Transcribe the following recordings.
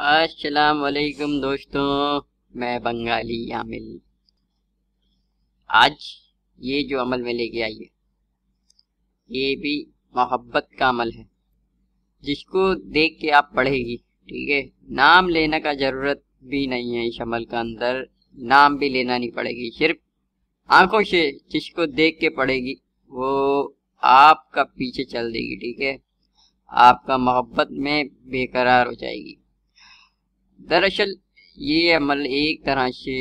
अस्सलाम वालेकुम दोस्तों मैं बंगाली आमिल आज ये जो अमल में लेके आई है ये भी मोहब्बत का अमल है जिसको देख के आप पढ़ेगी ठीक है नाम लेने का ज़रूरत भी नहीं है इस अमल का अंदर नाम भी लेना नहीं पड़ेगी सिर्फ आंखों से जिसको देख के पड़ेगी वो आपका पीछे चल देगी ठीक है आपका मोहब्बत में बेकरार हो जाएगी दरअसल ये अमल एक तरह से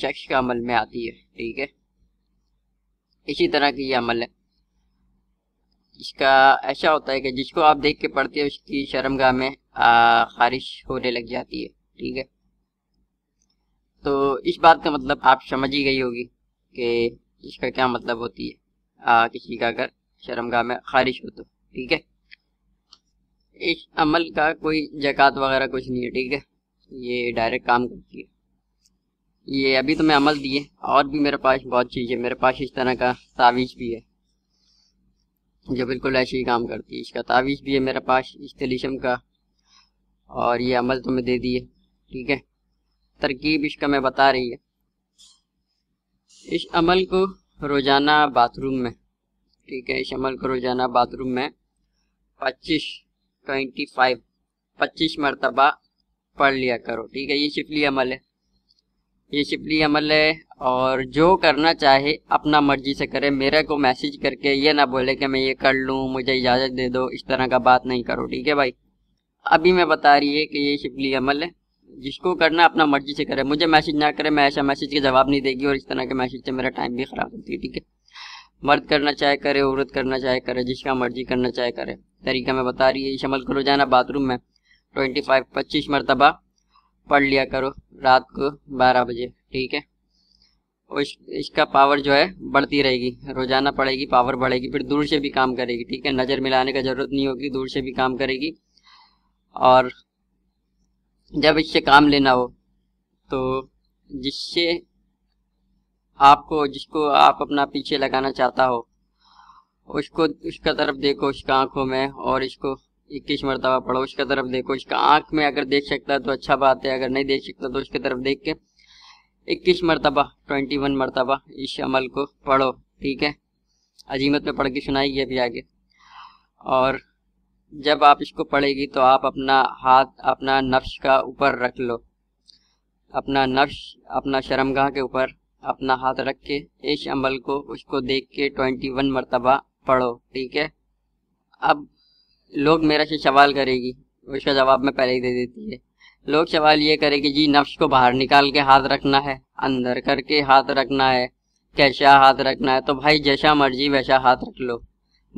शख्स का अमल में आती है ठीक है इसी तरह की ये अमल है इसका ऐसा होता है कि जिसको आप देख के पढ़ते हो उसकी शर्मगाह में खारिश होने लग जाती है ठीक है तो इस बात का मतलब आप समझ ही गई होगी कि इसका क्या मतलब होती है आ, किसी का अगर शर्मगाह में खारिश हो तो ठीक है इस अमल का कोई जक़ात वगैरह कुछ नहीं है ठीक है ये डायरेक्ट काम करती है ये अभी तो मैं अमल दिए और भी मेरे पास बहुत चीज़ है मेरे पास इस तरह का तावीज़ भी है जो बिल्कुल ऐसे ही काम करती है इसका तावीज़ भी है मेरे पास इस तलीशम का और ये अमल तो मैं दे दिए ठीक है तरकीब इसका मैं बता रही है इस अमल को रोज़ाना बाथरूम में ठीक है इस अमल को रोज़ाना बाथरूम में पच्चीस ट्वेंटी फाइव पच्चीस मरतबा पढ़ लिया करो ठीक है ये शिफली अमल है ये शिपली अमल है और जो करना चाहे अपना मर्जी से करे मेरे को मैसेज करके ये ना बोले कि मैं ये कर लूँ मुझे इजाज़त दे दो इस तरह का बात नहीं करो ठीक है भाई अभी मैं बता रही है कि ये शिपली अमल है जिसको करना अपना मर्जी से करे मुझे मैसेज ना करे मैं ऐसा मैसेज का जवाब नहीं देगी और इस तरह के मैसेज से मेरा टाइम भी ख़राब होती है ठीक है मर्द करना चाहे करे औरत करना चाहे करे जिसका मर्जी करना चाहे करे तरीका मैं बता रही है इस अमल को रोजाना बाथरूम में ट्वेंटी फाइव पच्चीस मरतबा पढ़ लिया करो रात को बारह बजे ठीक है और इस, इसका पावर जो है बढ़ती रहेगी रोजाना पड़ेगी पावर बढ़ेगी फिर दूर से भी काम करेगी ठीक है नज़र मिलाने का ज़रूरत नहीं होगी दूर से भी काम करेगी और जब इससे काम लेना हो तो जिससे आपको जिसको आप अपना पीछे लगाना चाहता हो उसको उसका तरफ देखो उसका आँखों में और इसको इक्कीस मरतबा पढ़ो उसका तरफ देखो इसका आंख में अगर देख सकता है तो अच्छा बात है अगर नहीं देख सकता तो उसके तरफ देख के इक्कीस मरतबा ट्वेंटी वन मरतबा इस अमल को पढ़ो ठीक है अजीमत में पढ़ के सुनाई अभी आगे और जब आप इसको पढ़ेगी तो आप अपना हाथ अपना नफ्स का ऊपर रख लो अपना नफ्स अपना शर्मगाह के ऊपर अपना हाथ रख के इस अमल को उसको देख के ट्वेंटी वन मरतबा पढ़ो ठीक है अब लोग मेरा से सवाल करेगी उसका जवाब मैं पहले ही दे देती है लोग सवाल ये करेगी जी नफ्स को बाहर निकाल के हाथ रखना है अंदर करके हाथ रखना है कैसा हाथ रखना है तो भाई जैसा मर्जी वैसा हाथ रख लो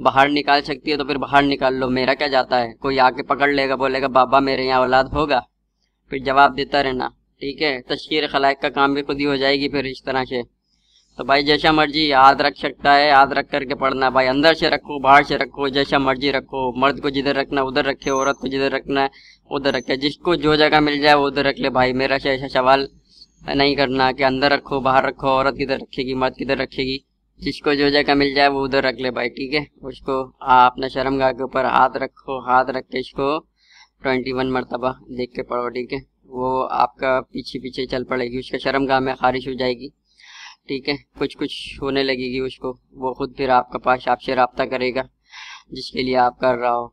बाहर निकाल सकती है तो फिर बाहर निकाल लो मेरा क्या जाता है कोई आके पकड़ लेगा बोलेगा बाबा मेरे यहाँ औलाद होगा फिर जवाब देता रहना ठीक है तस्वीर खलाइक का काम भी खुद ही हो जाएगी फिर इस तरह से तो भाई जैसा मर्जी याद रख सकता है याद रख करके पढ़ना भाई अंदर से रखो बाहर से रखो जैसा मर्जी रखो मर्द को जिधर रखना उधर रखे औरत को जिधर रखना उधर रखे जिसको जो जगह मिल जाए वो उधर रख ले भाई मेरा से ऐसा सवाल नहीं करना कि अंदर रखो बाहर रखो औरत किधर रखेगी मर्द किधर रखेगी जिसको जो जगह मिल जाए वो उधर रख ले भाई ठीक है उसको अपने शर्म गाह के ऊपर हाथ रखो हाथ रख के इसको ट्वेंटी वन मरतबा देख के पढ़ो ठीक है वो आपका पीछे पीछे चल पड़ेगी उसका शर्म गाह में खारिश हो जाएगी ठीक है कुछ कुछ होने लगेगी उसको वो खुद फिर आपके पास आपसे रबता करेगा जिसके लिए आप कर रहा हो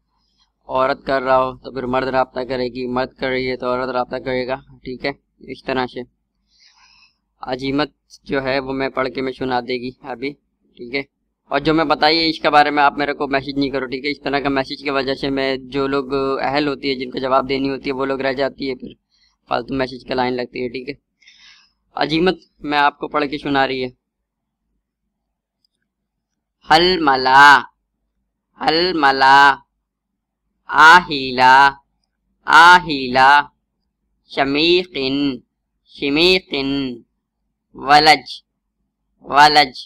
औरत कर रहा हो तो फिर मर्द रबता करेगी मर्द कर रही है तो औरत रबता करेगा ठीक है इस तरह से अजीमत जो है वो मैं पढ़ के मैं सुना देगी अभी ठीक है और जो मैं बताइए इसके बारे में आप मेरे को मैसेज नहीं करो ठीक है इस तरह का मैसेज की वजह से मैं जो लोग अहल होती है जिनको जवाब देनी होती है वो लोग रह जाती है फिर फालतू मैसेज का लाइन लगती है ठीक है अजीमत मैं आपको पढ़ के सुना रही है हल मला हल मला आहिला आहिला शमीकिन शमीकिन वलज वलज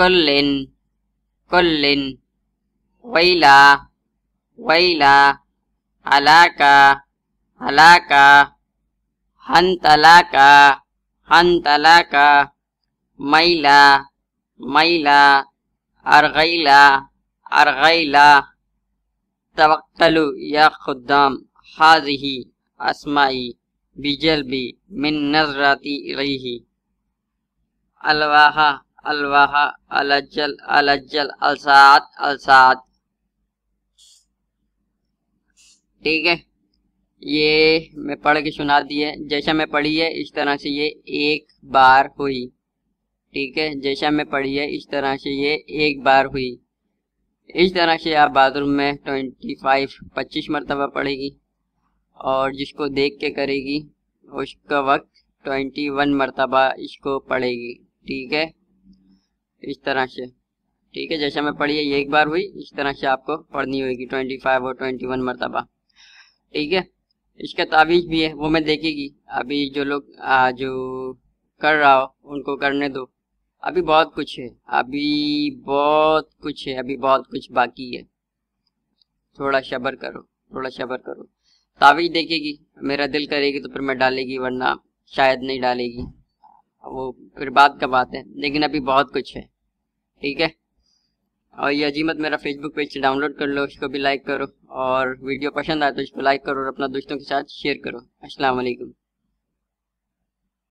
कुल्लिन कुल्लिन वैला वैला हलाका हलाका हंतला का हंतला का मैला मैला अरगैला अरगैला तवक्तलु या खुदाम हाजही असमाई भी मिन नजराती रही अलवाहा अलवाहा अलजल अलजल अलसाद अलसाद ठीक है ये मैं पढ़ के सुना दी है जैसा मैं पढ़ी है इस तरह से ये एक बार हुई ठीक है जैसा मैं पढ़ी है इस तरह से ये एक बार हुई इस तरह से आप बाथरूम में ट्वेंटी फाइव पच्चीस मरतबा पढ़ेगी और जिसको देख के करेगी उसका वक्त ट्वेंटी वन मरतबा इसको पढ़ेगी ठीक है इस तरह से ठीक है जैसा मैं पढ़ी है ये एक बार हुई इस तरह से आपको पढ़नी होगी ट्वेंटी फाइव और ट्वेंटी वन मरतबा ठीक है इसका तावीज भी है वो मैं देखेगी अभी जो लोग जो कर रहा हो उनको करने दो अभी बहुत कुछ है अभी बहुत कुछ है अभी बहुत कुछ बाकी है थोड़ा शबर करो थोड़ा शबर करो तावीज देखेगी मेरा दिल करेगी तो फिर मैं डालेगी वरना शायद नहीं डालेगी वो फिर बात का बात है लेकिन अभी बहुत कुछ है ठीक है और ये अजीमत मेरा फेसबुक पेज डाउनलोड कर लो इसको भी लाइक करो और वीडियो पसंद आए तो इसको लाइक करो और अपना दोस्तों के साथ शेयर करो अस्सलाम वालेकुम